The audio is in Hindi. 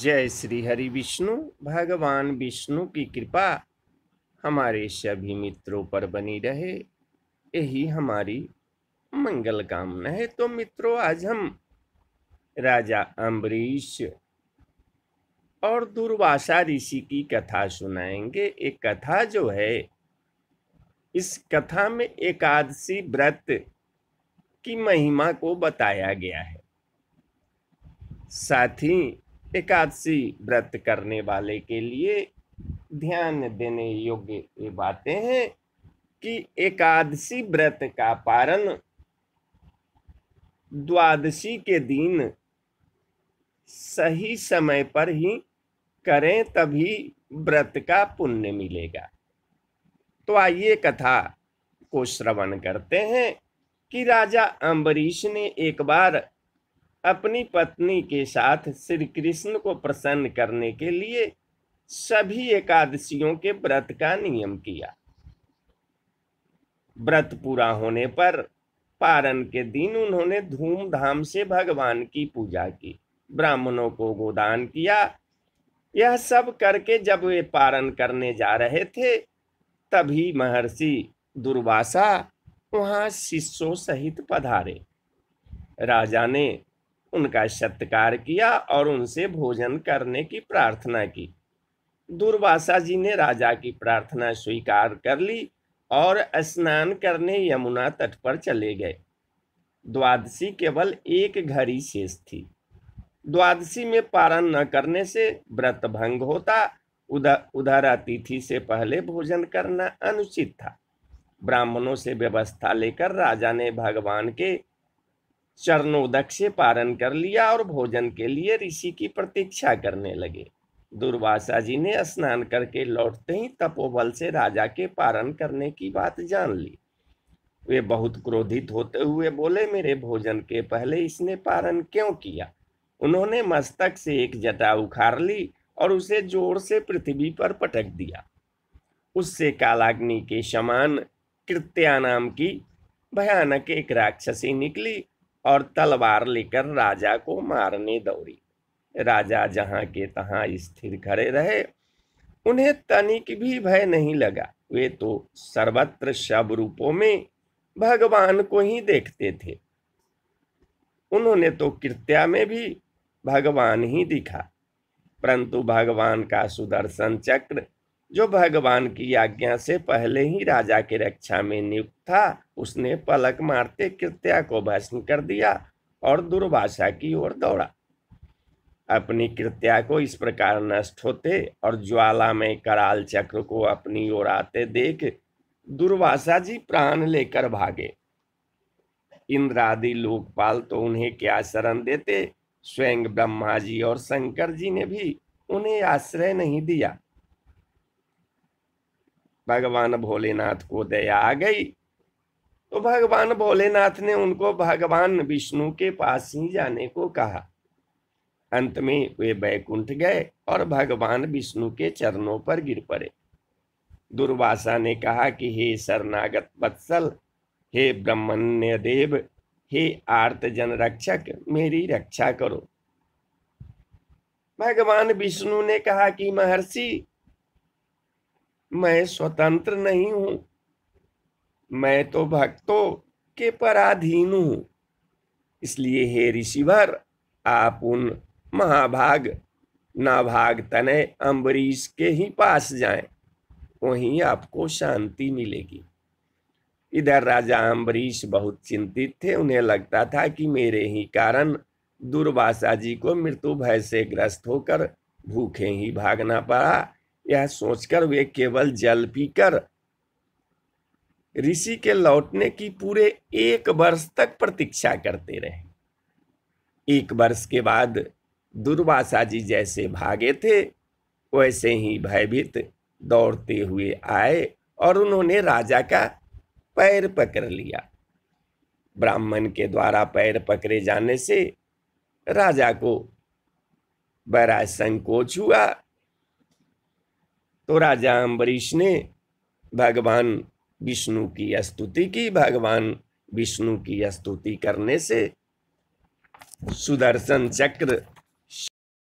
जय श्री हरि विष्णु भगवान विष्णु की कृपा हमारे सभी मित्रों पर बनी रहे यही हमारी मंगल कामना है तो मित्रों आज हम राजा अम्बरीश और दुर्वासा ऋषि की कथा सुनाएंगे एक कथा जो है इस कथा में एकादशी व्रत की महिमा को बताया गया है साथ ही एकादशी व्रत करने वाले के लिए ध्यान देने योग्य बातें हैं कि एकादशी व्रत का पारण द्वादशी के दिन सही समय पर ही करें तभी व्रत का पुण्य मिलेगा तो आइए कथा को श्रवण करते हैं कि राजा अम्बरीश ने एक बार अपनी पत्नी के साथ श्री कृष्ण को प्रसन्न करने के लिए सभी एकादशियों के व्रत का नियम किया व्रत पूरा होने पर पारण के दिन उन्होंने धूमधाम से भगवान की पूजा की ब्राह्मणों को गोदान किया यह सब करके जब वे पारण करने जा रहे थे तभी महर्षि दुर्वासा वहां शिष्यों सहित पधारे राजा ने उनका सत्कार किया और उनसे भोजन करने की प्रार्थना की दुर्वासा जी ने राजा की प्रार्थना स्वीकार कर ली और स्नान करने यमुना तट पर चले गए द्वादशी केवल एक घड़ी शेष थी द्वादशी में पारण न करने से व्रत भंग होता उधर उधर अतिथि से पहले भोजन करना अनुचित था ब्राह्मणों से व्यवस्था लेकर राजा ने भगवान के चरणोदक से पारण कर लिया और भोजन के लिए ऋषि की प्रतीक्षा करने लगे दुर्वासा जी ने स्नान करके लौटते ही तपोबल से राजा के पारण करने की बात जान ली वे बहुत क्रोधित होते हुए बोले मेरे भोजन के पहले इसने पारण क्यों किया उन्होंने मस्तक से एक जटा उखाड़ ली और उसे जोर से पृथ्वी पर पटक दिया उससे कालाग्नि के समान कृत्या नाम की भयानक एक राक्षसी निकली और तलवार लेकर राजा को मारने दौड़ी राजा जहाँ के तहाँ स्थिर खड़े रहे उन्हें तनिक भी भय नहीं लगा वे तो सर्वत्र सब रूपों में भगवान को ही देखते थे उन्होंने तो कृत्या में भी भगवान ही दिखा परंतु भगवान का सुदर्शन चक्र जो भगवान की आज्ञा से पहले ही राजा के रक्षा में नियुक्त था उसने पलक मारते कृत्या को भस्म कर दिया और दुर्भाषा की ओर दौड़ा अपनी कृत्या को इस प्रकार नष्ट होते और ज्वाला में कराल चक्र को अपनी ओर आते देख दुर्वासा जी प्राण लेकर भागे इंद्रादि लोकपाल तो उन्हें क्या शरण देते स्वयं ब्रह्मा जी और शंकर जी ने भी उन्हें आश्रय नहीं दिया भगवान भोलेनाथ को दया आ गई तो भगवान भोलेनाथ ने उनको भगवान विष्णु के पास ही जाने को कहा अंत में वे बैकुंठ गए और भगवान विष्णु के चरणों पर गिर पड़े दुर्वासा ने कहा कि हे शरणागत बत्सल हे ब्रह्मण्य देव हे आर्त जन रक्षक मेरी रक्षा करो भगवान विष्णु ने कहा कि महर्षि मैं स्वतंत्र नहीं हूं मैं तो भक्तों के पराधीन हूं इसलिए हे ऋषिवर आप उन महाभाग नाभाग तने अम्बरीश के ही पास जाएं वहीं आपको शांति मिलेगी इधर राजा अम्बरीश बहुत चिंतित थे उन्हें लगता था कि मेरे ही कारण दुर्वासा जी को मृत्यु भय से ग्रस्त होकर भूखे ही भागना पड़ा यह सोचकर वे केवल जल पीकर ऋषि के लौटने की पूरे एक वर्ष तक प्रतीक्षा करते रहे एक वर्ष के बाद दुर्वासा जी जैसे भागे थे वैसे ही भयभीत दौड़ते हुए आए और उन्होंने राजा का पैर पकड़ लिया ब्राह्मण के द्वारा पैर पकड़े जाने से राजा को बड़ा संकोच हुआ तो राजा अम्बरीश ने भगवान विष्णु की स्तुति की भगवान विष्णु की स्तुति करने से सुदर्शन चक्र